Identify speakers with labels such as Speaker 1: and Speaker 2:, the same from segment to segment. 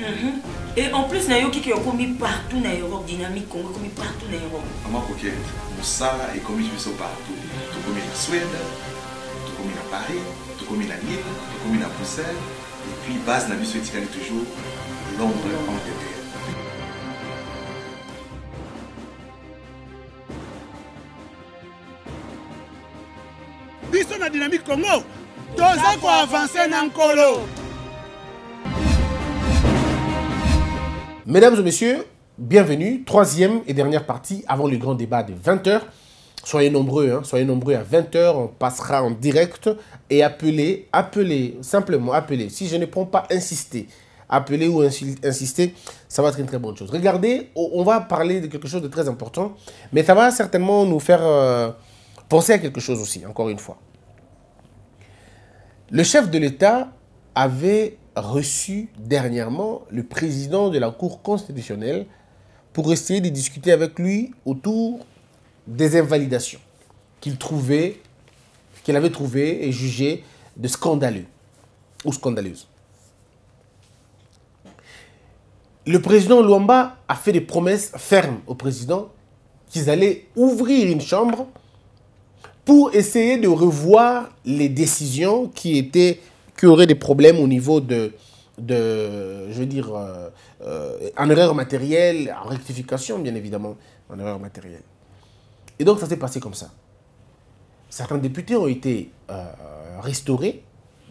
Speaker 1: Mhm. Et en plus, Nayoki qui est commis partout en Europe, dynamique Congo commis partout en Europe. Maman coquette, Moussala est commis sur partout. Tout commis en Suède, tout commis à Paris, tout commis à Lille, tout commis à Bruxelles. Et puis, base n'a vu ce toujours Londres en DDR. biso la dynamique congo toza dans le nkolo Mesdames et messieurs, bienvenue. Troisième et dernière partie avant le grand débat de 20h. Soyez nombreux, hein, soyez nombreux à 20h, on passera en direct et appelez, appelez, simplement appelez. Si je ne prends pas insister, appelez ou insister, ça va être une très bonne chose. Regardez, on va parler de quelque chose de très important, mais ça va certainement nous faire euh, penser à quelque chose aussi, encore une fois. Le chef de l'État avait reçu dernièrement le président de la Cour constitutionnelle pour essayer de discuter avec lui autour des invalidations qu'il trouvait, qu'il avait trouvées et jugées de scandaleux ou scandaleuses. Le président Luamba a fait des promesses fermes au président qu'ils allaient ouvrir une chambre pour essayer de revoir les décisions qui étaient aurait des problèmes au niveau de, de je veux dire, euh, euh, en erreur matérielle, en rectification, bien évidemment, en erreur matérielle. Et donc, ça s'est passé comme ça. Certains députés ont été euh, restaurés,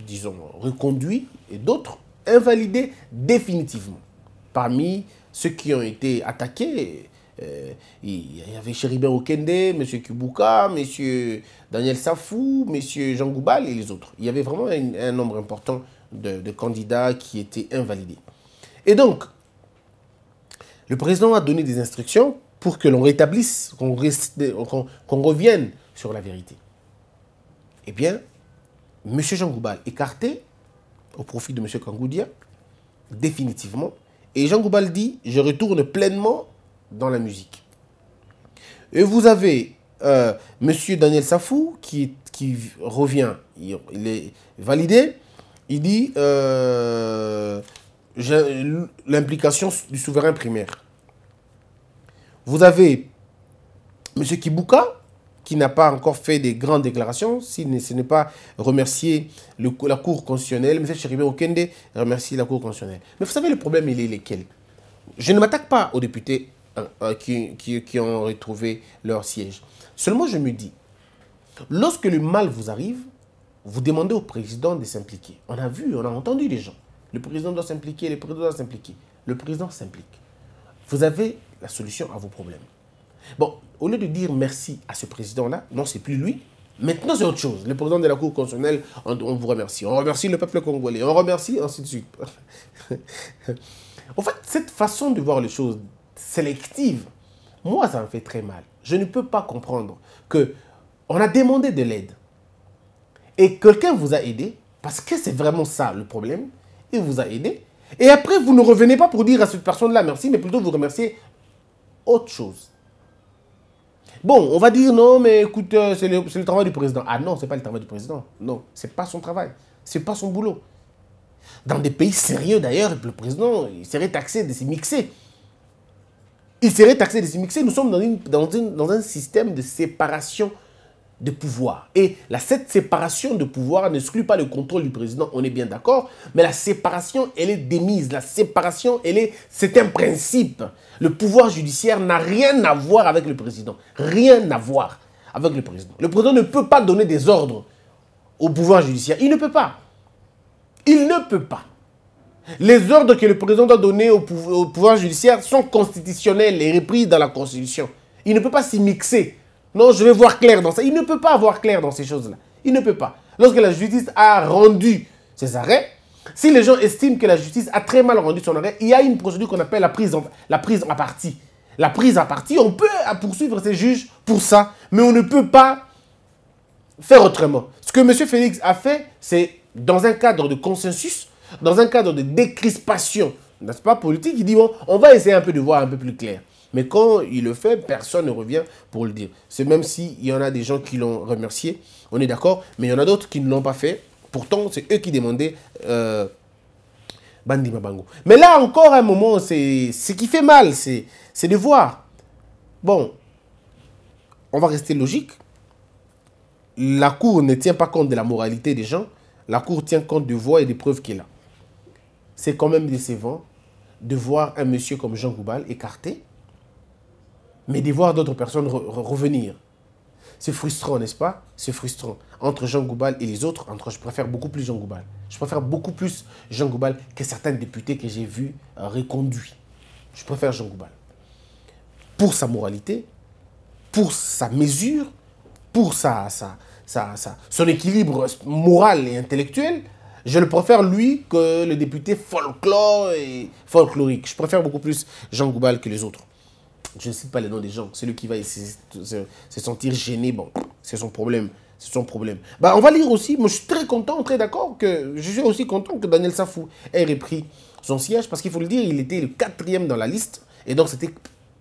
Speaker 1: disons, reconduits, et d'autres invalidés définitivement. Parmi ceux qui ont été attaqués, euh, il y avait Chéribert Okende, M. Kubuka, M. Daniel Safou, M. Jean Goubal et les autres. Il y avait vraiment un, nombre important de, candidats qui étaient invalidés. Et donc, le président a donné des instructions pour que l'on rétablisse, qu'on revienne sur la vérité. Eh bien, M. Jean Goubal écarté au profit de M. Kangoudia, définitivement. Et Jean Goubal dit, je retourne pleinement dans la musique. Et vous avez M. Euh, Monsieur Daniel Safou qui, revient, il, est validé. Il dit euh, l'implication du souverain primaire. Vous avez Monsieur Kibuka qui n'a pas encore fait des grandes déclarations, si ce n'est pas remercier la Cour constitutionnelle, M. Chéribé Okende remercie la Cour constitutionnelle. Mais vous savez, le problème, il est lequel Je ne m'attaque pas aux députés euh, euh, qui, qui, ont retrouvé leur siège. Seulement, je me dis, lorsque le mal vous arrive, vous demandez au président de s'impliquer. On a vu, on a entendu les gens. Le président doit s'impliquer, le président doit s'impliquer. Le président s'implique. Vous avez la solution à vos problèmes. Bon, au lieu de dire merci à ce président-là, non, c'est plus lui. Maintenant, c'est autre chose. Le président de la Cour constitutionnelle, on, on, vous remercie. On remercie le peuple congolais. On remercie, ainsi de suite. en fait, cette façon de voir les choses sélective, moi, ça me fait très mal. Je ne peux pas comprendre que on a demandé de l'aide et quelqu'un vous a aidé parce que c'est vraiment ça le problème. Il vous a aidé et après vous ne revenez pas pour dire à cette personne-là merci, mais plutôt vous remerciez autre chose. Bon, on va dire non, mais écoute, euh, c'est le, travail du président. Ah non, c'est pas le travail du président. Non, c'est pas son travail. C'est pas son boulot. Dans des pays sérieux d'ailleurs, le président, il serait taxé de s'y mixer il serait taxé de se mixer. Nous sommes dans, un système de séparation de pouvoir. Et la, cette séparation de pouvoir n'exclut pas le contrôle du président, on est bien d'accord, mais la séparation, elle est démise. La séparation, elle est, c'est un principe. Le pouvoir judiciaire n'a rien à voir avec le président. Rien à voir avec le président. Le président ne peut pas donner des ordres au pouvoir judiciaire. Il ne peut pas. Il ne peut pas. Les ordres que le président doit donner au, pouvoir judiciaire sont constitutionnels et repris dans la Constitution. Il ne peut pas s'y mixer. Non, je vais voir clair dans ça. Il ne peut pas voir clair dans ces choses-là. Il ne peut pas. Lorsque la justice a rendu ses arrêts, si les gens estiment que la justice a très mal rendu son arrêt, il y a une procédure qu'on appelle la prise, en, la prise partie. La prise en partie, on peut poursuivre ces juges pour ça, mais on ne peut pas faire autrement. Ce que M. Félix a fait, c'est dans un cadre de consensus, dans un cadre de décrispation, n'est-ce pas, politique, il dit, bon, on va essayer un peu de voir un peu plus clair. Mais quand il le fait, personne ne revient pour le dire. C'est même s'il y en a des gens qui l'ont remercié, on est d'accord, mais il y en a d'autres qui ne l'ont pas fait. Pourtant, c'est eux qui demandaient euh, Bandi Mabango. Mais là encore, un moment, c'est ce qui fait mal, c'est de voir. Bon, on va rester logique. La Cour ne tient pas compte de la moralité des gens. La Cour tient compte de voix et des preuves qu'il a c'est quand même décevant de voir un monsieur comme Jean Goubal écarté, mais de voir d'autres personnes revenir. C'est frustrant, n'est-ce pas C'est frustrant. Entre Jean Goubal et les autres, entre, je préfère beaucoup plus Jean Goubal. Je préfère beaucoup plus Jean Goubal que certains députés que j'ai vus euh, reconduits. Je préfère Jean Goubal. Pour sa moralité, pour sa mesure, pour sa, son équilibre moral et intellectuel, je le préfère lui que le député folklore et folklorique. Je préfère beaucoup plus Jean Goubal que les autres. Je ne cite pas les noms des gens. C'est lui qui va se, sentir gêné, bon, c'est son problème. C'est son problème. Bah, on va lire aussi, moi je suis très content, très d'accord, que je suis aussi content que Daniel Safou ait repris son siège, parce qu'il faut le dire, il était le quatrième dans la liste, et donc c'était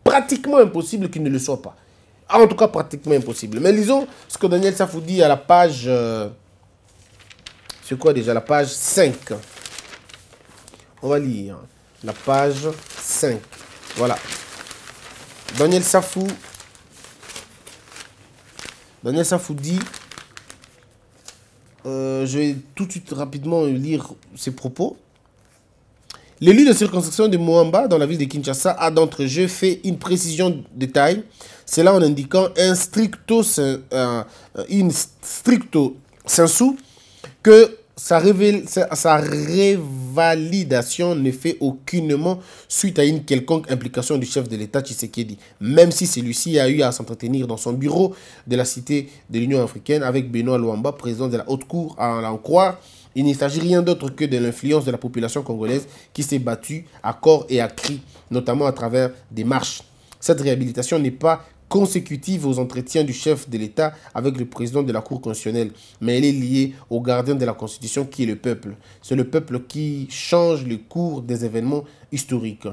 Speaker 1: pratiquement impossible qu'il ne le soit pas. en tout cas, pratiquement impossible. Mais lisons ce que Daniel Safou dit à la page... Euh, c'est quoi déjà La page 5. On va lire. La page 5. Voilà. Daniel Safou. Daniel Safou dit. Euh, je vais tout de suite rapidement lire ses propos. L'élu de circonscription de Moamba dans la ville de Kinshasa a dentre jeux fait une précision de taille, cela en indiquant un stricto, euh, euh, stricto sensu que sa, révalidation ne fait aucunement suite à une quelconque implication du chef de l'État Tshisekedi, même si celui-ci a eu à s'entretenir dans son bureau de la cité de l'Union africaine avec Benoît Luamba, président de la Haute Cour à en Il ne s'agit rien d'autre que de l'influence de la population congolaise qui s'est battue à corps et à cri, notamment à travers des marches. Cette réhabilitation n'est pas consécutive aux entretiens du chef de l'État avec le président de la Cour constitutionnelle, mais elle est liée au gardien de la Constitution qui est le peuple. C'est le peuple qui change le cours des événements historiques.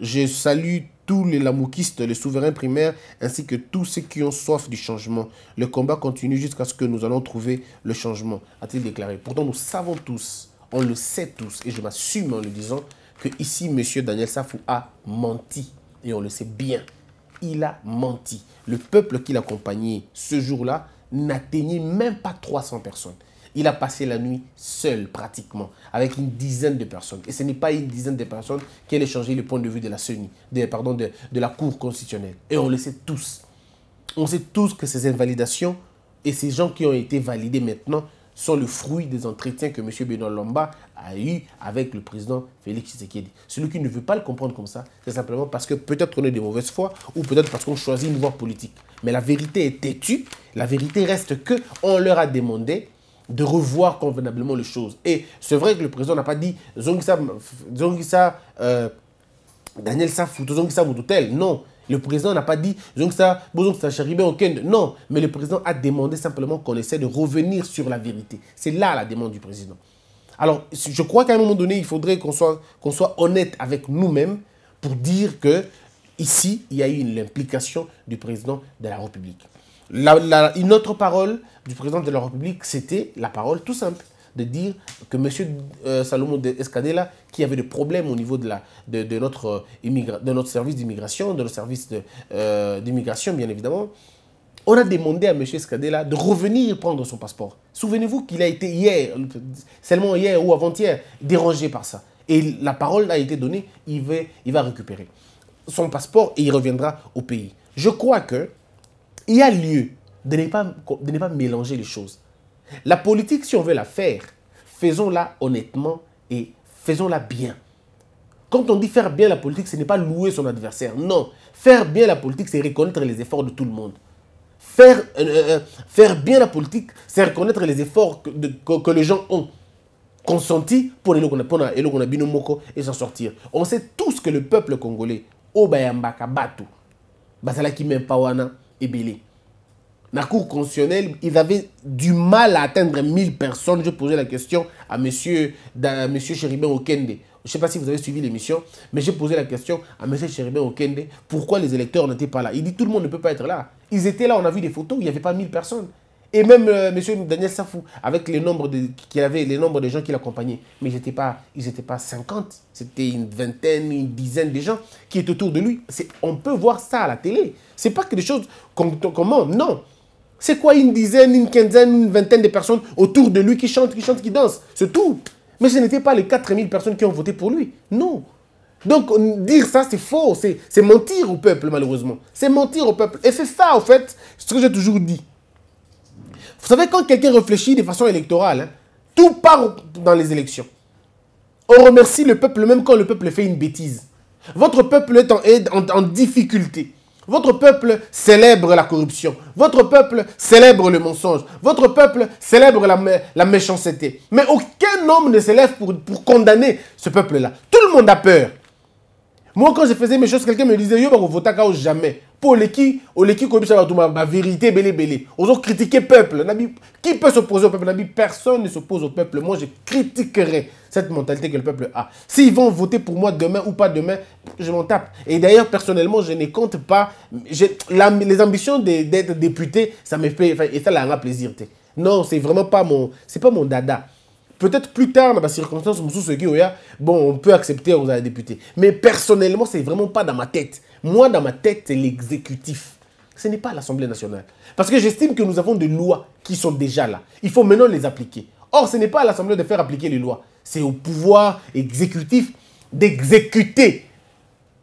Speaker 1: Je salue tous les lamoukistes, les souverains primaires, ainsi que tous ceux qui ont soif du changement. Le combat continue jusqu'à ce que nous allons trouver le changement, a-t-il déclaré. Pourtant, nous savons tous, on le sait tous, et je m'assume en le disant, que ici, M. Daniel Safou a menti, et on le sait bien il a menti. Le peuple qui l'accompagnait ce jour-là n'atteignait même pas 300 personnes. Il a passé la nuit seul, pratiquement, avec une dizaine de personnes. Et ce n'est pas une dizaine de personnes qui allaient changer le point de vue de la pardon, de la Cour constitutionnelle. Et on le sait tous. On sait tous que ces invalidations et ces gens qui ont été validés maintenant sont le fruit des entretiens que M. Benoît Lamba a eu avec le président Félix Tshisekedi. Celui qui ne veut pas le comprendre comme ça, c'est simplement parce que peut-être qu'on est de mauvaise foi ou peut-être parce qu'on choisit une voie politique. Mais la vérité est têtue. La vérité reste que on leur a demandé de revoir convenablement les choses. Et c'est vrai que le président n'a pas dit Zongisa, Zongisa euh, Daniel Safuto, Zongisa Moutoutel. Non, le président n'a pas dit donc ça, ça Non, mais le président a demandé simplement qu'on essaie de revenir sur la vérité. C'est là la demande du président. Alors, je crois qu'à un moment donné, il faudrait qu'on soit, soit honnête avec nous-mêmes pour dire que ici, il y a eu l'implication du président de la République. une autre parole du président de la République, c'était la parole tout simple de dire que M. Euh, Salomo Salomon de Escadella, qui avait des problèmes au niveau de, la, de, euh, notre, service d'immigration, de notre service euh, d'immigration, bien évidemment, on a demandé à M. Escadella de revenir prendre son passeport. Souvenez-vous qu'il a été hier, seulement hier ou avant-hier, dérangé par ça. Et la parole a été donnée, il va, il va récupérer son passeport et il reviendra au pays. Je crois que il y a lieu de pas, de ne pas mélanger les choses. La politique, si on veut la faire, faisons-la honnêtement et faisons-la bien. Quand on dit faire bien la politique, ce n'est pas louer son adversaire. Non, faire bien la politique, c'est reconnaître les efforts de tout le monde. Faire, euh, euh, euh, faire bien la politique, c'est reconnaître les efforts que, que, les gens ont consentis pour Moko et s'en sortir. On sait tous que le peuple congolais, Obayambaka Batu, Bazalaki et Ebele, la Cour constitutionnelle, ils avaient du mal à atteindre 1000 personnes. Je posais la question à M. Monsieur, monsieur Chéribin Okende. Je ne sais pas si vous avez suivi l'émission, mais j'ai posé la question à M. Chéribin Okende. Pourquoi les électeurs n'étaient pas là Il dit tout le monde ne peut pas être là. Ils étaient là, on a vu des photos, il n'y avait pas 1000 personnes. Et même euh, monsieur M. Daniel Safou, avec les nombres de, qu'il avait, les nombres de gens qui l'accompagnaient. Mais ils n'étaient pas, pas 50, c'était une vingtaine, une dizaine de gens qui étaient autour de lui. on peut voir ça à la télé. C'est pas quelque chose qu'on comment non. C'est quoi une dizaine, une quinzaine, une vingtaine de personnes autour de lui qui chantent, qui chantent, qui dansent C'est tout. Mais ce n'était pas les 4000 personnes qui ont voté pour lui. Non. Donc, dire ça, c'est faux. C'est mentir au peuple, malheureusement. C'est mentir au peuple. Et c'est ça, en fait, ce que j'ai toujours dit. Vous savez, quand quelqu'un réfléchit de façon électorale, hein, tout part dans les élections. On remercie le peuple même quand le peuple fait une bêtise. Votre peuple est en, en difficulté. Votre peuple célèbre la corruption. Votre peuple célèbre le mensonge. Votre peuple célèbre la, la méchanceté. Mais aucun homme ne s'élève pour, pour condamner ce peuple-là. Tout le monde a peur. Moi, quand je faisais mes choses, quelqu'un me disait Yo, bah, votez jamais. Pour poleki oleki koyebisa vérité On ebele ebele le peuple nabi qui peut s'opposer au peuple personne ne s'oppose au peuple moi je critiquerai cette mentalité que le peuple a s'ils vont voter pour moi demain ou pas demain je m'en tape et d'ailleurs personnellement je ne compte pas les ambitions d'être député ça me fait et ça l'a plaisir non c'est vraiment pas mon c'est pas mon dada Peut-être plus tard, dans la circonstance, bon, on peut accepter aux députés. Mais personnellement, ce n'est vraiment pas dans ma tête. Moi, dans ma tête, c'est l'exécutif. Ce n'est pas l'Assemblée nationale. Parce que j'estime que nous avons des lois qui sont déjà là. Il faut maintenant les appliquer. Or, ce n'est pas à l'Assemblée de faire appliquer les lois. C'est au pouvoir exécutif d'exécuter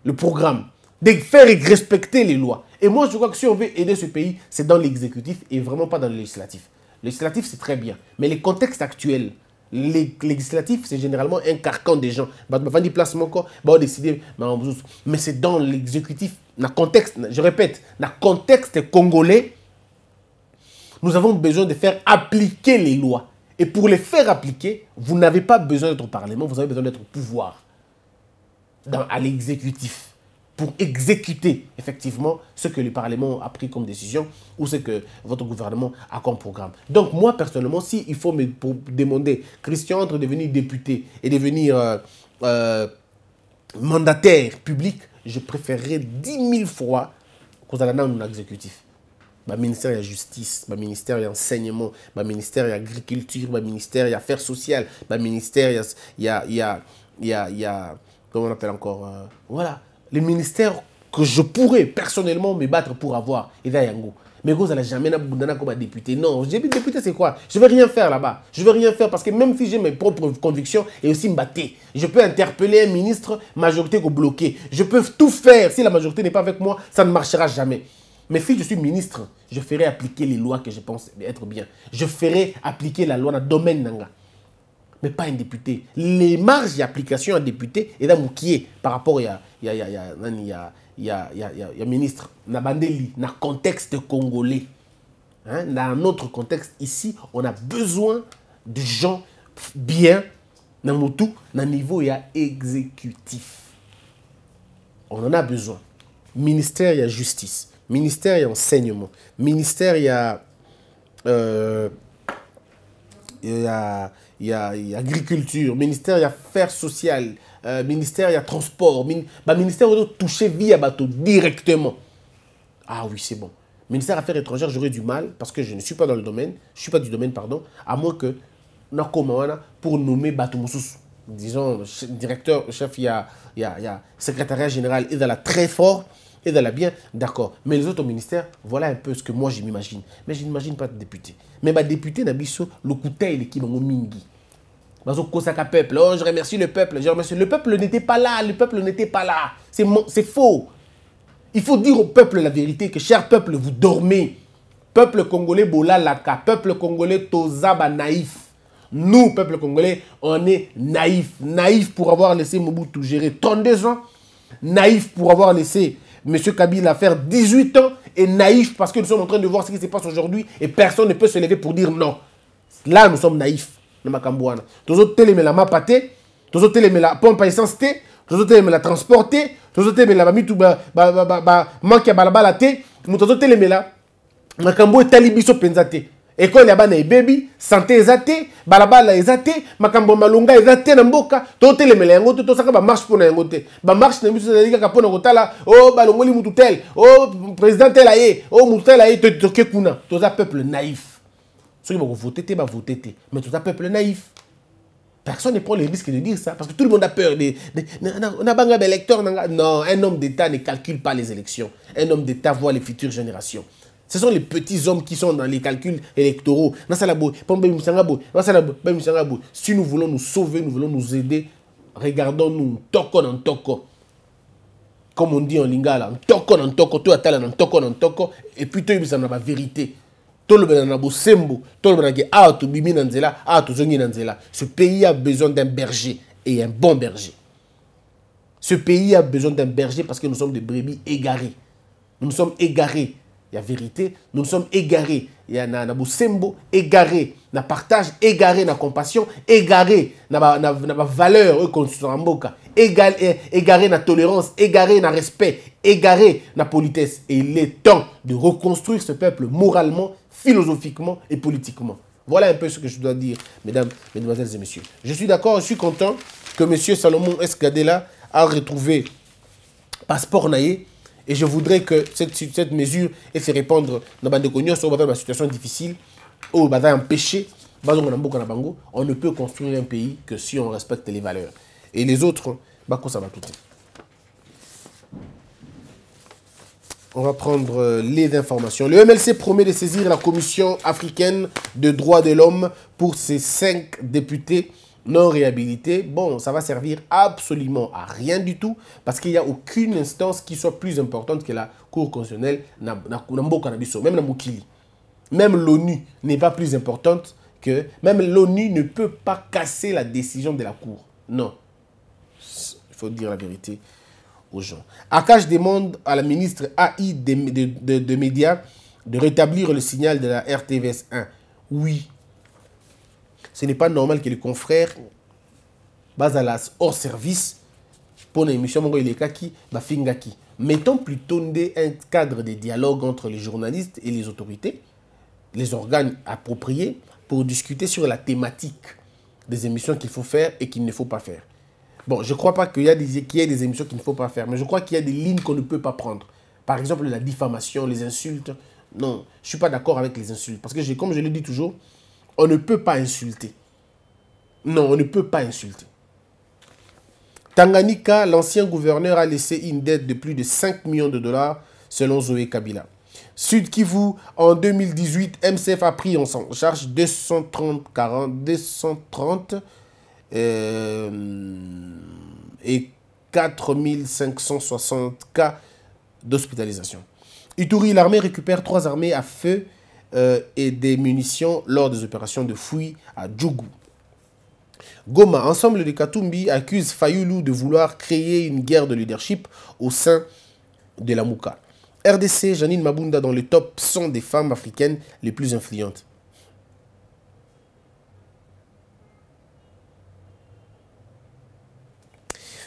Speaker 1: le programme, de faire respecter les lois. Et moi, je crois que si on veut aider ce pays, c'est dans l'exécutif et vraiment pas dans le législatif. Le législatif, c'est très bien. Mais les contextes actuels législatif, c'est généralement un carcan des gens. placement bah, bah, bah décider bah, mais c'est dans l'exécutif, dans contexte, je répète, dans le contexte congolais, nous avons besoin de faire appliquer les lois. Et pour les faire appliquer, vous n'avez pas besoin d'être au parlement, vous avez besoin d'être au pouvoir, à l'exécutif pour exécuter effectivement ce que le Parlement a pris comme décision ou ce que votre gouvernement a comme programme. Donc moi personnellement, si faut me demander, Christian, entre devenir député et devenir euh, euh, mandataire public, je préférerais 10 000 fois qu'on ait un exécutif. Le ministère de la justice, ma ministère de l'enseignement, le ministère de l'agriculture, ma ministère des affaires sociales, le ministère il y a, il a, il y a, comment on appelle encore, euh, voilà, le ministère que je pourrais personnellement me battre pour avoir, et Yango. Mais vous n'allez n'a jamais n'a comme député. Non, j'ai député, c'est quoi Je ne vais rien faire là-bas. Je ne vais rien faire parce que même si j'ai mes propres convictions et aussi me battre, je peux interpeller un ministre, majorité que bloquer. Je peux tout faire. Si la majorité n'est pas avec moi, ça ne marchera jamais. Mais si je suis ministre, je ferai appliquer les lois que je pense être bien. Je ferai appliquer la loi dans le domaine. Nanga mais pas un député. Les marges d'application à député est qui est par rapport à un ministre. Na le contexte congolais. Dans un autre contexte, ici, on a besoin de gens bien, dans le tout, niveau y a exécutif. On en a besoin. Ministère, il y a justice. Ministère, il y a enseignement. Ministère, y a. il y a il y a, agriculture, ministère, il affaires sociales, euh, ministère, il y a transport, bah, ministère, on toucher via bateau directement. Ah oui, c'est bon. Ministère Affaires étrangères, j'aurais du mal parce que je ne suis pas dans le domaine, je suis pas du domaine, pardon, à moins que pour nommer bateau Disons, directeur, chef, il y a, secrétariat général, il est là très fort et dans la bien, d'accord. Mais les autres ministères, voilà un peu ce que moi je m'imagine. Mais je n'imagine pas de député. Mais ma député n'a le tête qui m'a mingi. Oh, je remercie le peuple, je remercie. Le peuple n'était pas là, le peuple n'était pas là. C'est faux. Il faut dire au peuple la vérité que, cher peuple, vous dormez. Peuple congolais, Laka. Peuple congolais, tozaba naïf. Nous, peuple congolais, on est naïf. Naïf pour avoir laissé Mobutu gérer 32 ans. Naïf pour avoir laissé Monsieur Kabila faire 18 ans est naïf parce que nous sommes en train de voir ce qui se passe aujourd'hui et personne ne peut se lever pour dire non. Là, nous sommes naïfs. Namakambouana. Tous autres télé, la mapaté, tous autres télé, la pompe à essence, tous autres télé, mais la transporter, tous autres télé, la mamie tout, bah, bah, bah, bah, manque à balabalaté, tous autres télé, la, est talibiso penzate. Et quand bana ebebi baby. santé te balabala la athée, makambo malonga eza na mboka totelemela yango te tosaka bamarshe mpo na yango te bamarshe na biso ezali kaka mpo kotala o oh, balongoli mutu tel o oh, président tel aye o oh, mutu tel aye toke kuna toza peuple naïf soki bakovote voter, bavote te mais toza peuple naïf Personne ne prend le risque de dire ça parce que tout le monde a peur. on a pas d'électeurs. Non, un homme d'État ne calcule pas les élections. Un homme d'État voit les futures générations. Ce sont les petits hommes qui sont dans les calculs électoraux. Si nous voulons nous sauver, nous voulons nous aider, regardons-nous. Toko dans toko. Comme on dit en lingala. Toko dans toko. Tout atala dans toko dans toko. Et puis tout pas la vérité. Ah, tout le dans bosembo. Tout le dans ah tu bimi dans zela. Ah tu zongi dans zela. Ce pays a besoin d'un berger. Et un bon berger. Ce pays a besoin d'un berger parce que nous sommes des brebis égarés. Nous nous sommes égarés il y a vérité, nous sommes égarés. Il y a un na égaré, na partage, égaré na compassion, égaré na, na, na valeur, eh, égaré, na tolérance, égaré na respect, égaré na politesse. Et il est temps de reconstruire ce peuple moralement, philosophiquement et politiquement. Voilà un peu ce que je dois dire, mesdames, mesdemoiselles et messieurs. Je suis d'accord, je suis content que monsieur Salomon Escadela a retrouvé passeport naïe et je voudrais que cette, mesure ait fait répandre dans la situation difficile, ou un péché, on ne peut construire un pays que si on respecte les valeurs. Et les autres, bah, ça va tout. On va prendre euh, les informations. Le MLC promet de saisir la Commission africaine de droits de l'homme pour ses cinq députés non réhabilité, bon, ça va servir absolument à rien du tout parce qu'il n'y a aucune instance qui soit plus importante que la Cour constitutionnelle même Même l'ONU n'est pas plus importante que... Même l'ONU ne peut pas casser la décision de la Cour. Non. Il faut dire la vérité aux gens. Akash demande à la ministre AI de, de, médias de rétablir le signal de la RTVS 1. Oui, ce n'est pas normal que les confrères basalas hors service pour une émission il ma fingaki. Mettons plutôt un cadre de dialogue entre les journalistes et les autorités, les organes appropriés pour discuter sur la thématique des émissions qu'il faut faire et qu'il ne faut pas faire. Bon, je ne crois pas qu'il y, y, ait des émissions qu'il ne faut pas faire, mais je crois qu'il y a des lignes qu'on ne peut pas prendre. Par exemple, la diffamation, les insultes. Non, je ne suis pas d'accord avec les insultes. Parce que, comme je le dis toujours, on ne peut pas insulter. Non, on ne peut pas insulter. Tanganyika, l'ancien gouverneur a laissé une dette de plus de 5 millions de dollars selon Zoé Kabila. Sud Kivu, en 2018, MCF a pris en charge 230, 40, 230 euh, et 4560 cas d'hospitalisation. Ituri, l'armée récupère trois armées à feu euh, et des munitions lors des opérations de fouilles à Djougou. Goma, ensemble de Katumbi, accuse Fayoulou de vouloir créer une guerre de leadership au sein de la Mouka. RDC, Janine Mabunda dans le top 100 des femmes africaines les plus influentes.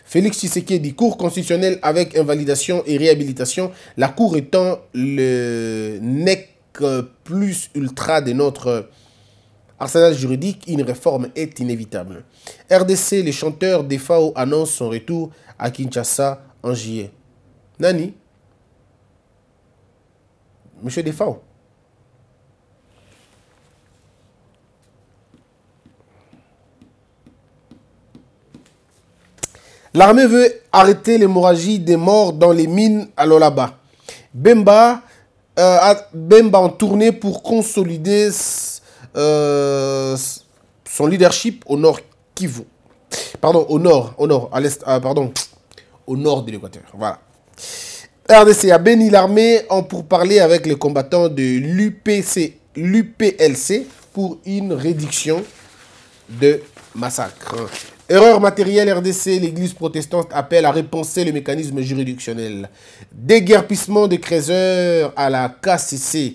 Speaker 1: Félix dit cours constitutionnel avec invalidation et réhabilitation, la Cour étant le nec plus ultra de notre arsenal juridique, une réforme est inévitable. RDC, les chanteurs des FAO annoncent son retour à Kinshasa en juillet. Nani Monsieur des L'armée veut arrêter l'hémorragie des morts dans les mines à Lolaba. Bemba à euh, Bemba en tournée pour consolider euh, son leadership au Nord Kivu. Pardon, au nord, au nord, à l'est, euh, pardon, au nord de l'Équateur. Voilà. RDC a béni l'armée en parler avec les combattants de l'UPC, l'UPLC pour une réduction de massacres. Erreur matérielle RDC, l'église protestante appelle à repenser le mécanisme juridictionnel. Déguerpissement des créseurs à la KCC.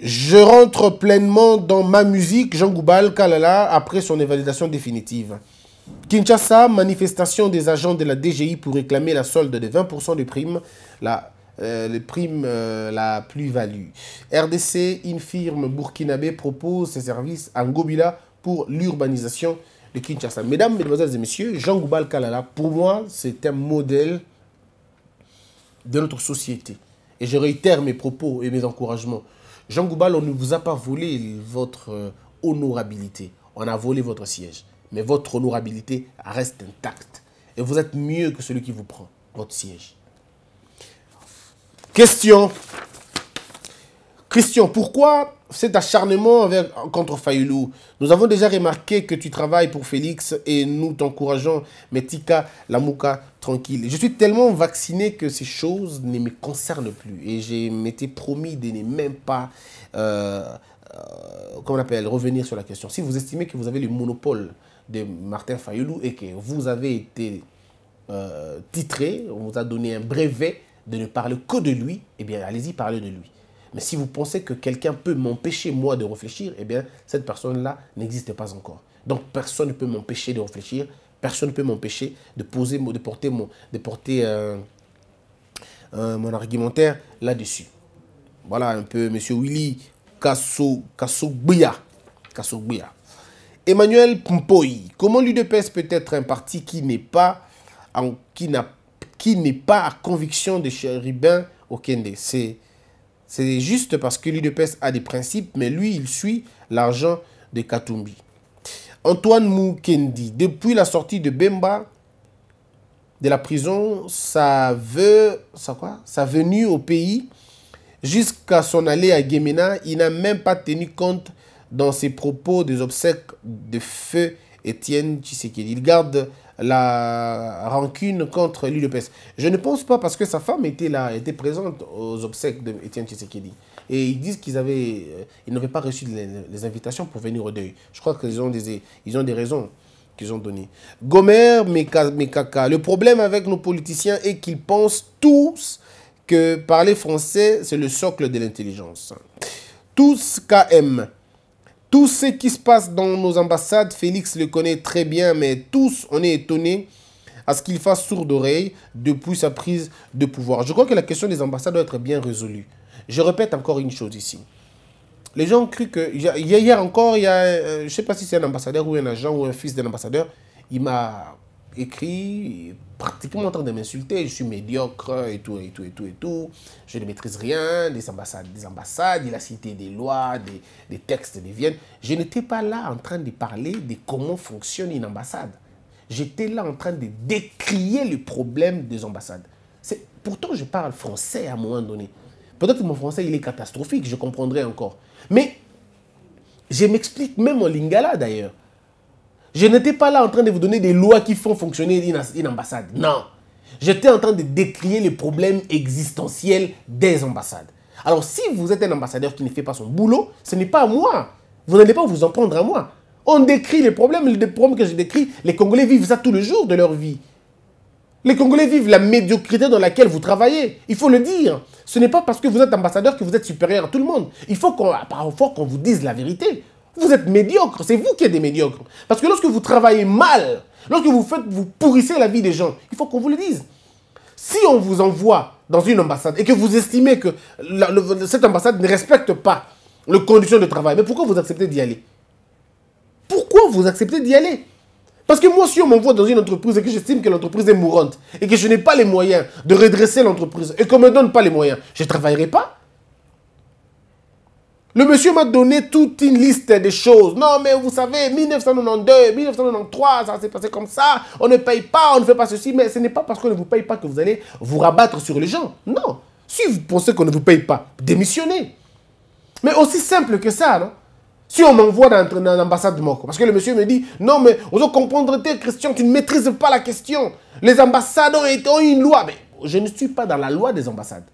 Speaker 1: Je rentre pleinement dans ma musique, Jean Goubal Kalala, après son évaluation définitive. Kinshasa, manifestation des agents de la DGI pour réclamer la solde de 20% des primes, euh, les primes, euh, la plus-value. RDC, infirme burkinabé propose ses services à Ngobila pour l'urbanisation de Kinshasa. Mesdames, Mesdemoiselles et Messieurs, Jean Goubal Kalala, pour moi, c'est un modèle de notre société. Et je réitère mes propos et mes encouragements. Jean Goubal, on ne vous a pas volé votre euh, honorabilité. On a volé votre siège. Mais votre honorabilité reste intacte. Et vous êtes mieux que celui qui vous prend votre siège. Question. Christian, pourquoi cet acharnement contre Fayoulou. Nous avons déjà remarqué que tu travailles pour Félix et nous t'encourageons. Mais Tika, Mouka, tranquille. Je suis tellement vacciné que ces choses ne me concernent plus. Et je m'étais promis de ne même pas, euh, euh, appelle, revenir sur la question. Si vous estimez que vous avez le monopole de Martin Fayoulou et que vous avez été euh, titré, on vous a donné un brevet de ne parler que de lui, eh bien allez-y, parlez de lui. Mais si vous pensez que quelqu'un peut m'empêcher, moi, de réfléchir, eh bien, cette personne-là n'existe pas encore. Donc, personne ne peut m'empêcher de réfléchir, personne ne peut m'empêcher de, poser, de porter, mon, de porter euh, euh, mon argumentaire là-dessus. Voilà un peu, M. Willy Kasso Emmanuel Pompoy, comment l'UDPS peut être un parti qui n'est pas, qui qui n'est pas à conviction de chéribin au Kende C'est c'est juste parce que l'UDPS a des principes, mais lui, il suit l'argent de Katumbi. Antoine Moukendi, depuis la sortie de Bemba de la prison, sa, sa, quoi, sa venue au pays jusqu'à son aller à Gemena, il n'a même pas tenu compte dans ses propos des obsèques de feu Étienne Tshisekedi. Il garde la rancune contre l'UDPS. Je ne pense pas parce que sa femme était là, était présente aux obsèques d'Étienne Tshisekedi. Et ils disent qu'ils avaient, euh, ils n'avaient pas reçu les, invitations pour venir au deuil. Je crois qu'ils ont des, ils ont des raisons qu'ils ont données. Gomer Mekaka, le problème avec nos politiciens est qu'ils pensent tous que parler français, c'est le socle de l'intelligence. Tous KM. Tout ce qui se passe dans nos ambassades, Félix le connaît très bien, mais tous, on est étonnés à ce qu'il fasse sourd oreille depuis sa prise de pouvoir. Je crois que la question des ambassades doit être bien résolue. Je répète encore une chose ici. Les gens ont cru que... Hier encore, il y a, euh, je ne sais pas si c'est un ambassadeur ou un agent ou un fils d'un ambassadeur, il m'a écrit pratiquement en train de m'insulter, je suis médiocre et tout, et tout, et tout, et tout. Je ne maîtrise rien, des ambassades, des ambassades, il a cité des lois, des, des textes de Vienne. Je n'étais pas là en train de parler de comment fonctionne une ambassade. J'étais là en train de décrier le problème des ambassades. Pourtant, je parle français à un moment donné. Peut-être que mon français, il est catastrophique, je comprendrai encore. Mais je m'explique même en lingala d'ailleurs. Je n'étais pas là en train de vous donner des lois qui font fonctionner une, ambassade. Non. J'étais en train de décrire les problèmes existentiels des ambassades. Alors si vous êtes un ambassadeur qui ne fait pas son boulot, ce n'est pas à moi. Vous n'allez pas vous en prendre à moi. On décrit les problèmes, les problèmes que je décris. Les Congolais vivent ça tous le jour de leur vie. Les Congolais vivent la médiocrité dans laquelle vous travaillez. Il faut le dire. Ce n'est pas parce que vous êtes ambassadeur que vous êtes supérieur à tout le monde. Il faut qu'on vous dise la vérité vous êtes médiocre. C'est vous qui êtes des médiocres. Parce que lorsque vous travaillez mal, lorsque vous faites, vous pourrissez la vie des gens, il faut qu'on vous le dise. Si on vous envoie dans une ambassade et que vous estimez que cette ambassade ne respecte pas les conditions de travail, mais pourquoi vous acceptez d'y aller Pourquoi vous acceptez d'y aller parce que moi, si on m'envoie dans une entreprise et que j'estime que l'entreprise est mourante et que je n'ai pas les moyens de redresser l'entreprise et qu'on ne me donne pas les moyens, je ne travaillerai pas. Le monsieur m'a donné toute une liste de choses. Non, mais vous savez, 1992, 1993, ça s'est passé comme ça. On ne paye pas, on ne fait pas ceci. Mais ce n'est pas parce qu'on ne vous paye pas que vous allez vous rabattre sur les gens. Non. Si vous pensez qu'on ne vous paye pas, démissionnez. Mais aussi simple que ça, non si on m'envoie dans, l'ambassade de Moko, parce que le monsieur me dit, non mais, vous comprendrez Christian, tu ne maîtrises pas la question. Les ambassades ont, ont une loi. Mais je ne suis pas dans la loi des ambassades.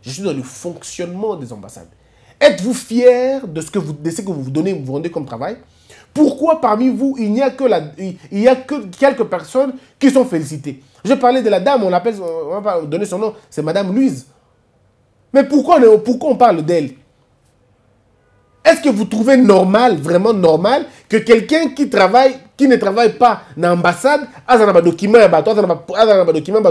Speaker 1: Je suis dans le fonctionnement des ambassades. Êtes-vous fier de ce que vous, de ce que vous donnez, vous rendez comme travail Pourquoi parmi vous, il n'y a, que la, il y a que quelques personnes qui sont félicitées Je parlais de la dame, on l'appelle, on va donner son nom, c'est Madame Louise. Mais pourquoi on, pourquoi on parle d'elle Est-ce que vous trouvez normal, vraiment normal, que quelqu'un qui travaille, qui ne travaille pas dans l'ambassade, a un document, a un document,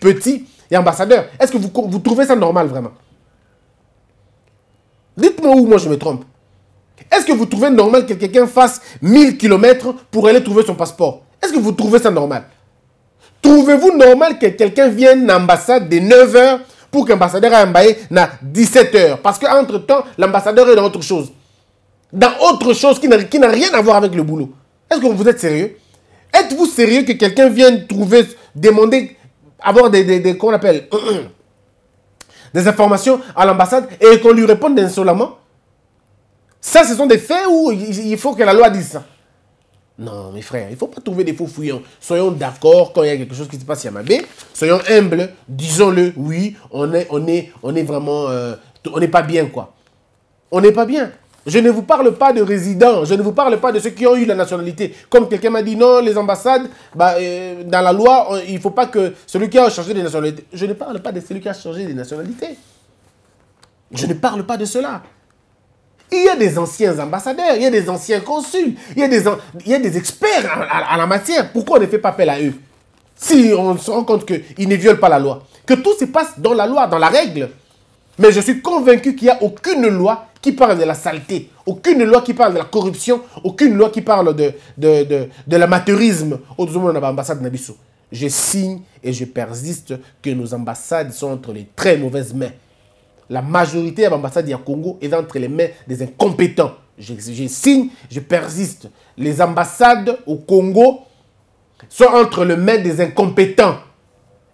Speaker 1: petit, et ambassadeur Est-ce que vous, vous trouvez ça normal vraiment Dites-moi où moi je me trompe. Est-ce que vous trouvez normal que quelqu'un fasse 1000 km pour aller trouver son passeport Est-ce que vous trouvez ça normal Trouvez-vous normal que quelqu'un vienne à l'ambassade de 9h pour qu'ambassadeur à Mbaye à 17h Parce qu'entre-temps, l'ambassadeur est dans autre chose. Dans autre chose qui n'a rien à voir avec le boulot. Est-ce que vous êtes sérieux Êtes-vous sérieux que quelqu'un vienne trouver, demander, avoir des, des, des qu'on appelle des informations à l'ambassade et qu'on lui réponde insolemment. Ça, ce sont des faits où il faut que la loi dise ça. Non, mes frères, il ne faut pas trouver des faux fouillants. Soyons d'accord quand il y a quelque chose qui se passe à mabé Soyons humbles, disons-le, oui, on est, on est, on est vraiment... Euh, on n'est pas bien, quoi. On n'est pas bien. Je ne vous parle pas de résidents, je ne vous parle pas de ceux qui ont eu la nationalité. Comme quelqu'un m'a dit, non, les ambassades, bah, euh, dans la loi, il ne faut pas que celui qui a changé de nationalité. Je ne parle pas de celui qui a changé de nationalité. Je ne parle pas de cela. Il y a des anciens ambassadeurs, il y a des anciens consuls, il y a des, experts à, la matière. Pourquoi on ne fait pas appel à eux Si on se rend compte qu'ils ne violent pas la loi, que tout se passe dans la loi, dans la règle. Mais je suis convaincu qu'il n'y a aucune loi qui parle de la saleté, aucune loi qui parle de la corruption, aucune loi qui parle de, de, de, de l'amateurisme. l'ambassade Nabissou. Je signe et je persiste que nos ambassades sont entre les très mauvaises mains. La majorité de l'ambassade du Congo est entre les mains des incompétents. je signe, je persiste. Les ambassades au Congo sont entre les mains des incompétents.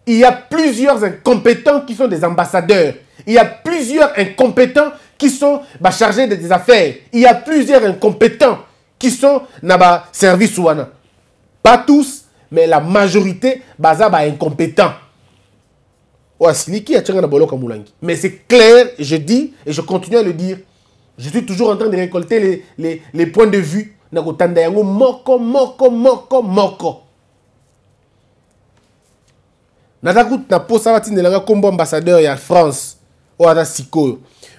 Speaker 1: Il y a plusieurs incompétents qui sont des ambassadeurs. Il y a plusieurs incompétents qui sont bah, chargés de des affaires. Il y a plusieurs incompétents qui sont dans le bah, service ouana. Pas tous, mais la majorité baza bah, incompétents. Oh, mais c'est clair, je dis et je continue à le dire. Je suis toujours en train de récolter les, les, les points de vue. Moko, moko, moko, moko. naza kuta mposa la nga nkombo ambassadeur a france oyo oh, aza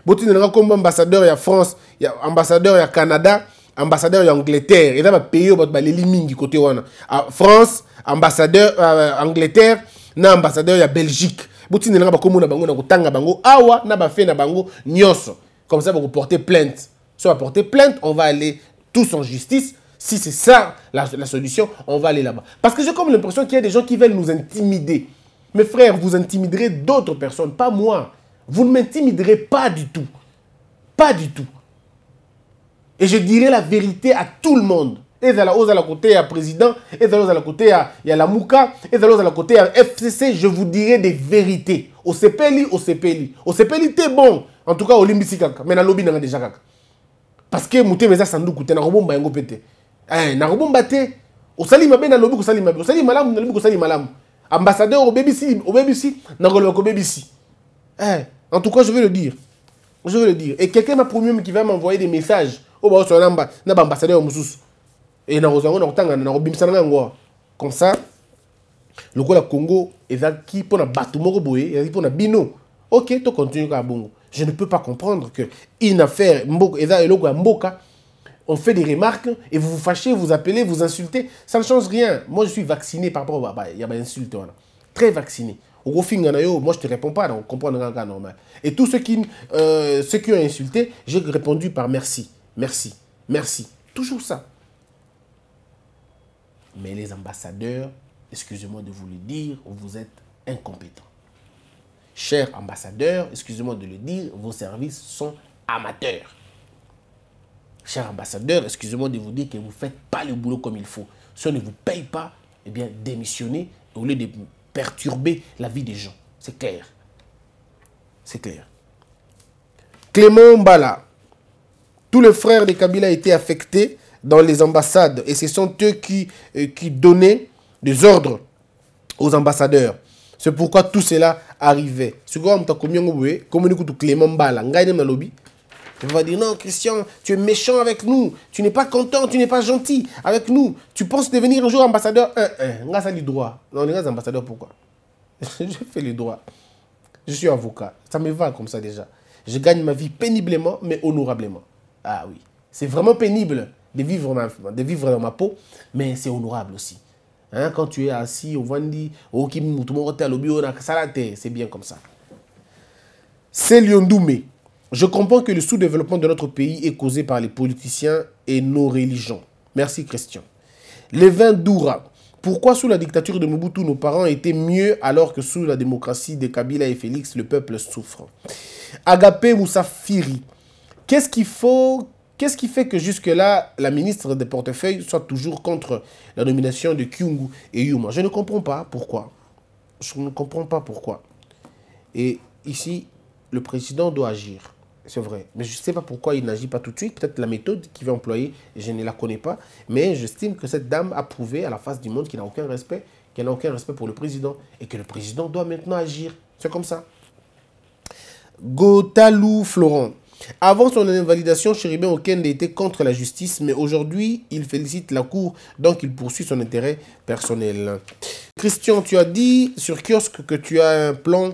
Speaker 1: botindelanga nkombo ambassadeur ya france ya ambassadeur ya canada ambassadeur ya angleterre eza bapays oyo bato baleli côté côté wana france ambassadeur angleterre na ambassadeur ya belgique si bakombo na bango na kotanga bango awa na fe na bango nyoso. comme ça porter plainte va porter plainte on va aller tous en justice Si c'est ça la, la, solution, on va aller là-bas. Parce que j'ai comme l'impression qu'il y a des gens qui veulent nous intimider. Mes frères, vous intimiderez d'autres personnes, pas moi. Vous ne m'intimiderez pas du tout. Pas du tout. Et je dirai la vérité à tout le monde. Et hausse à la côté à président, et hausse à la côté à la Mouka, et hausse à la côté à FCC, je vous dirai des vérités. Au CPLI, au CPLI. Au CPLI, t'es bon. En tout cas, au Limbisi Mais dans le lobby, a déjà Kaka. Parce que sandou Sandoukouté, n'a pas de pété. N'a pas de osali mabe na lobi malam mabe osali Il na au salim, malam. ambassadeur au au BBC na koloba kobebisi Hein en tout cas, je veux le dire. Je veux le dire. Et quelqu'un m'a promis qu'il va m'envoyer des messages. Oh, bah, on est ambassadeur au Moussous. Et dans faire des a Comme ça, le coup, le Congo, est qui pour un bateau, pour un bino. Ok, tu continues à Bongo. Je ne peux pas comprendre que une affaire, on fait des remarques et vous vous fâchez, vous appelez, vous insultez. Ça ne change rien. Moi, je suis vacciné par rapport à. Il y a des insultes, Très vacciné. Au moi je te réponds pas, donc normal. Et tous ceux qui, euh, ceux qui ont insulté, j'ai répondu par merci, merci, merci. Toujours ça. Mais les ambassadeurs, excusez-moi de vous le dire, vous êtes incompétents. Chers ambassadeurs, excusez-moi de le dire, vos services sont amateurs. Chers ambassadeurs, excusez-moi de vous dire que vous ne faites pas le boulot comme il faut. Si on ne vous paye pas, eh bien, démissionnez. Au lieu de perturber la vie des gens. C'est clair. C'est clair. Clément Mbala. Tous les frères de Kabila étaient affectés dans les ambassades et ce sont eux qui, euh, qui donnaient des ordres aux ambassadeurs. C'est pourquoi tout cela arrivait. Ce Clément tu vas dire non, Christian, tu es méchant avec nous. Tu n'es pas content, tu n'es pas gentil avec nous. Tu penses devenir un jour ambassadeur Un, à On a du droit. Non, on est ambassadeur pourquoi Je fais le droit. Je suis avocat. Ça me va comme ça déjà. Je gagne ma vie péniblement, mais honorablement. Ah oui. C'est vraiment pénible de vivre, vivre dans ma peau, mais c'est honorable aussi. Hein, quand tu es assis au Vandi, au Kim, tout le c'est bien comme ça. C'est Doumé. Je comprends que le sous-développement de notre pays est causé par les politiciens et nos religions. Merci Christian. Les vins d'Oura. Pourquoi sous la dictature de Mobutu, nos parents étaient mieux alors que sous la démocratie de Kabila et Félix, le peuple souffre Agapé Moussafiri. Qu'est-ce qu'il faut Qu'est-ce qui fait que jusque-là, la ministre des portefeuilles soit toujours contre la nomination de Kyungu et Yuma Je ne comprends pas pourquoi. Je ne comprends pas pourquoi. Et ici, le président doit agir. C'est vrai. Mais je ne sais pas pourquoi il n'agit pas tout de suite. Peut-être la méthode qu'il va employer, je ne la connais pas. Mais j'estime que cette dame a prouvé à la face du monde qu'il n'a aucun respect, qu'elle n'a aucun respect pour le président et que le président doit maintenant agir. C'est comme ça. Gotalou Florent. Avant son invalidation, Chéribin Oken était contre la justice, mais aujourd'hui, il félicite la Cour, donc il poursuit son intérêt personnel. Christian, tu as dit sur kiosque que tu as un plan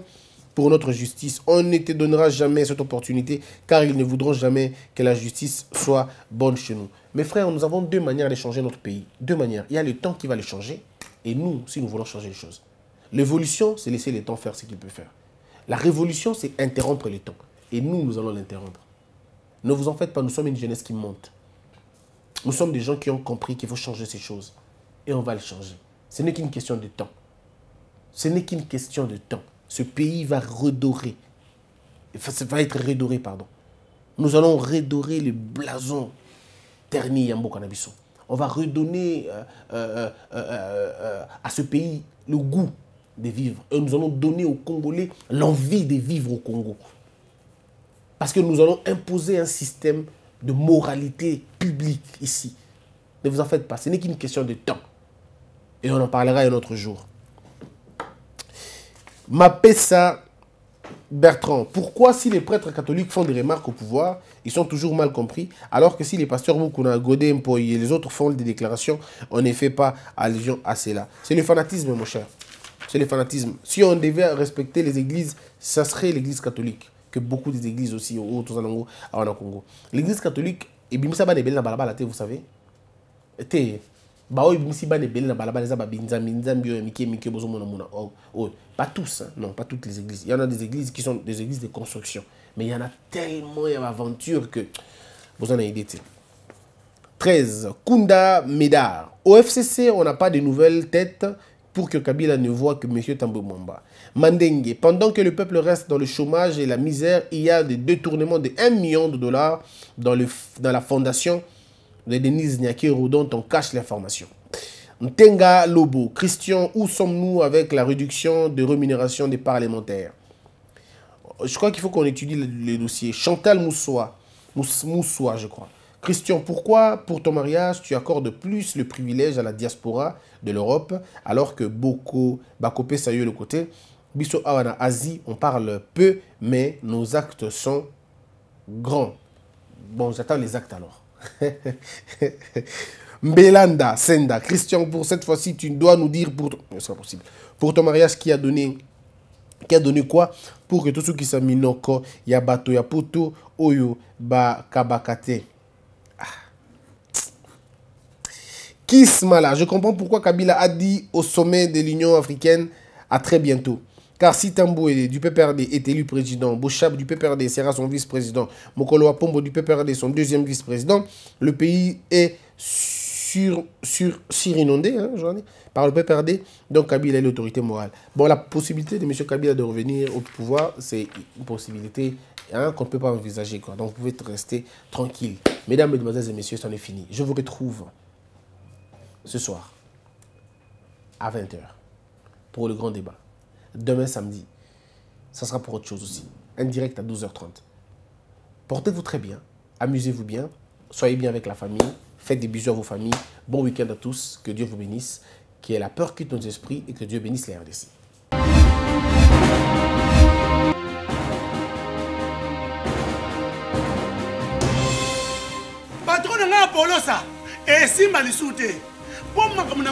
Speaker 1: pour notre justice. On ne te donnera jamais cette opportunité, car ils ne voudront jamais que la justice soit bonne chez nous. Mes frères, nous avons deux manières de changer notre pays. Deux manières. Il y a le temps qui va le changer, et nous, si nous voulons changer les choses. L'évolution, c'est laisser le temps faire ce qu'il peut faire. La révolution, c'est interrompre le temps. Et nous, nous allons l'interrompre. Ne vous en faites pas, nous sommes une jeunesse qui monte. Nous sommes des gens qui ont compris qu'il faut changer ces choses. Et on va le changer. Ce n'est qu'une question de temps. Ce n'est qu'une question de temps. Ce pays va redorer. va être redoré, pardon. Nous allons redorer le blason terni Yambo Kanabiso. On va redonner euh, euh, euh, à ce pays le goût de vivre. Et nous allons donner aux Congolais l'envie de vivre au Congo. Parce que nous allons imposer un système de moralité publique ici. Ne vous en faites pas, ce n'est qu'une question de temps. Et on en parlera un autre jour. Mapessa Bertrand, pourquoi si les prêtres catholiques font des remarques au pouvoir, ils sont toujours mal compris, alors que si les pasteurs Moukouna, Godé, et les autres font des déclarations, on ne fait pas allusion à cela. C'est le fanatisme, mon cher. C'est le fanatisme. Si on devait respecter les églises, ça serait l'église catholique, que beaucoup des églises aussi, au Tozanango, à Congo. L'église catholique, et la vous savez, bah bah, pas tous hein. non pas toutes les églises il y en a des églises qui sont des églises de construction mais il y en a tellement a que que vous en avez te 13 kunda Medar. au fcc on n'a pas de nouvelles têtes pour que Kabila ne voit que M. Tambo mandengue pendant que le peuple reste dans le chômage et la misère, il y a des détournements de 1 million de dollars dans, le, dans la fondation de Denise Nyakero dont on cache l'information. Ntenga Lobo, Christian, où sommes-nous avec la réduction de rémunération des parlementaires Je crois qu'il faut qu'on étudie les dossiers. Chantal Moussoua, Moussoua, je crois. Christian, pourquoi pour ton mariage tu accordes plus le privilège à la diaspora de l'Europe alors que Boko, Bakopé, est, le côté, Bisso, Awana, Asie, on parle peu, mais nos actes sont grands. Bon, j'attends les actes alors. Mbelanda, Senda, Christian, pour cette fois-ci, tu dois nous dire pour ton... sera possible. Pour ton mariage qui a donné qui a donné quoi pour que tous ceux qui sont mis encore y ya poto oyo ba kabakate. Ah. Kismala, je comprends pourquoi Kabila a dit au sommet de l'Union africaine à très bientôt. Car si Tamboué du PPRD est élu président, Bouchab du PPRD sera son vice-président, Mokolo Pombo du PPRD son deuxième vice-président, le pays est sur, sur, surinondé hein, par le PPRD, donc Kabila est l'autorité morale. Bon, la possibilité de M. Kabila de revenir au pouvoir, c'est une possibilité hein, qu'on ne peut pas envisager. Donc vous pouvez rester tranquille. Mesdames, Mesdemoiselles et Messieurs, c'en est fini. Je vous retrouve ce soir à 20h pour le grand débat demain samedi. Ça sera pour autre chose aussi. Indirect à 12h30. Portez-vous très bien. Amusez-vous bien. Soyez bien avec la famille. Faites des bisous à vos familles. Bon week-end à tous. Que Dieu vous bénisse. Que est la peur quitte nos esprits et que Dieu bénisse les RDC. patron na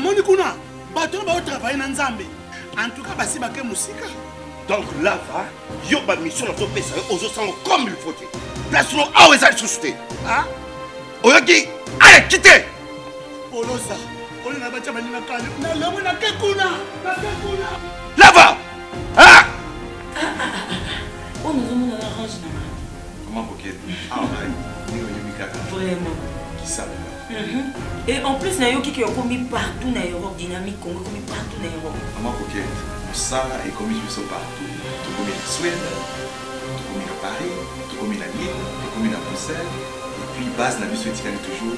Speaker 1: en tout cas basi bake mosika donc lava yo bamission na topesa yo ozosanga comme il faut te place no awa eza lisusu te oyoki ale kite oloza olona batya baninga kale nalamu nake kuna nake kuna lava oyo nozomonana range na comment koki awa ndenge oyebikaka vraiment kisala Mhm. Et en plus, na yoki qui est commis partout en Europe, dynamique Congo commis partout en Europe. Maman coquette, ça est commis sur partout. Tout commis en Suède, tout commis à Paris, tout commis à Lille, tout commis à Bruxelles. Et puis base vie suédoise est toujours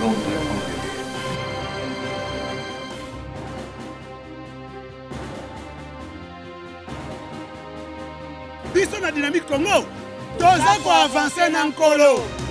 Speaker 1: Londres, Angleterre. biso na dynamique congo quoi dans le nkolo